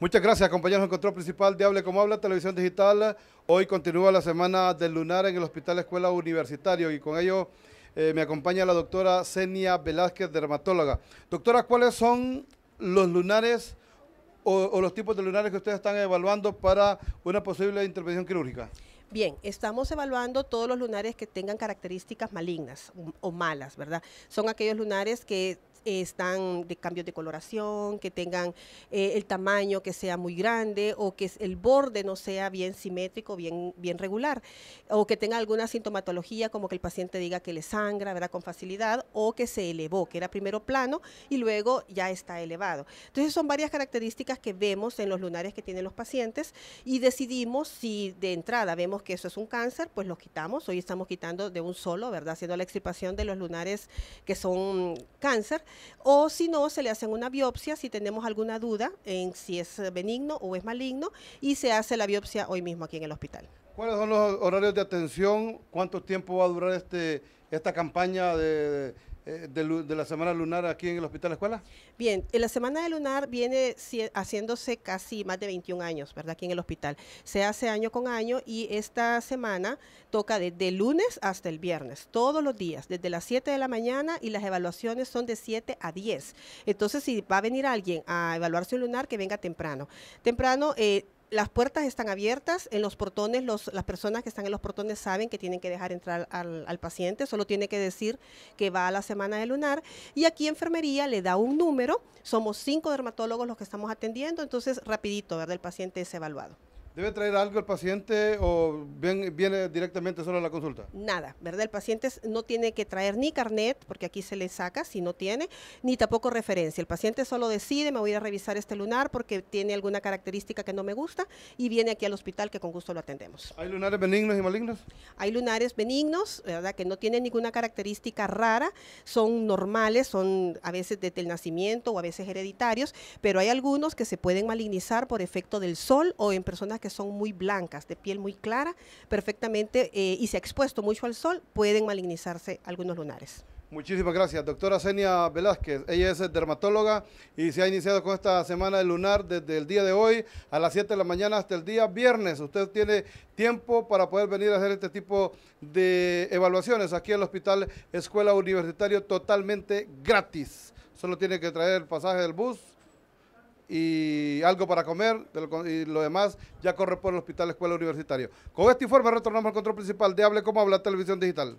Muchas gracias, compañeros en control principal de Hable como Habla, Televisión Digital. Hoy continúa la semana del lunar en el Hospital Escuela Universitario y con ello eh, me acompaña la doctora Zenia Velázquez, dermatóloga. Doctora, ¿cuáles son los lunares o, o los tipos de lunares que ustedes están evaluando para una posible intervención quirúrgica? Bien, estamos evaluando todos los lunares que tengan características malignas um, o malas, ¿verdad? Son aquellos lunares que eh, están de cambios de coloración, que tengan eh, el tamaño que sea muy grande o que el borde no sea bien simétrico, bien, bien regular, o que tenga alguna sintomatología como que el paciente diga que le sangra, ¿verdad? Con facilidad, o que se elevó, que era primero plano y luego ya está elevado. Entonces son varias características que vemos en los lunares que tienen los pacientes y decidimos si de entrada vemos que eso es un cáncer, pues los quitamos. Hoy estamos quitando de un solo, ¿verdad? Haciendo la extirpación de los lunares que son cáncer o si no, se le hacen una biopsia si tenemos alguna duda en si es eh, benigno o es maligno y se hace la biopsia hoy mismo aquí en el hospital. ¿Cuáles son los horarios de atención? ¿Cuánto tiempo va a durar este, esta campaña de, de eh, de, la Semana Lunar aquí en el Hospital Escuela? Bien, en la Semana de Lunar viene haciéndose casi más de 21 años, ¿verdad? Aquí en el hospital. Se hace año con año y esta semana toca desde lunes hasta el viernes, todos los días, desde las 7 de la mañana y las evaluaciones son de 7 a 10. Entonces, si va a venir alguien a evaluarse un lunar, que venga temprano. Temprano, eh, las puertas están abiertas, en los portones las personas que están en los portones saben que tienen que dejar entrar al, paciente, solo tiene que decir que va a la semana de lunar y aquí enfermería le da un número, somos cinco dermatólogos los que estamos atendiendo, entonces rapidito, ¿verdad? El paciente es evaluado. ¿Debe traer algo el paciente o viene directamente solo a la consulta? Nada, ¿verdad? El paciente no tiene que traer ni carnet, porque aquí se le saca si no tiene, ni tampoco referencia. El paciente solo decide, me voy a revisar este lunar porque tiene alguna característica que no me gusta y viene aquí al hospital que con gusto lo atendemos. ¿Hay lunares benignos y malignos? Hay lunares benignos, ¿verdad? Que no tienen ninguna característica rara, son normales, son a veces desde el nacimiento o a veces hereditarios, pero hay algunos que se pueden malignizar por efecto del sol o en personas que son muy blancas, de piel muy clara, perfectamente eh, y se ha expuesto mucho al sol, pueden malignizarse algunos lunares. Muchísimas gracias, doctora Zenia Velázquez. Ella es dermatóloga y se ha iniciado con esta semana de lunar desde el día de hoy a las 7 de la mañana hasta el día viernes. Usted tiene tiempo para poder venir a hacer este tipo de evaluaciones aquí en el Hospital Escuela Universitario totalmente gratis. Solo tiene que traer el pasaje del bus y algo para comer, y lo demás ya corre por el Hospital Escuela universitario. Con este informe retornamos al control principal de Hable Como Habla Televisión Digital.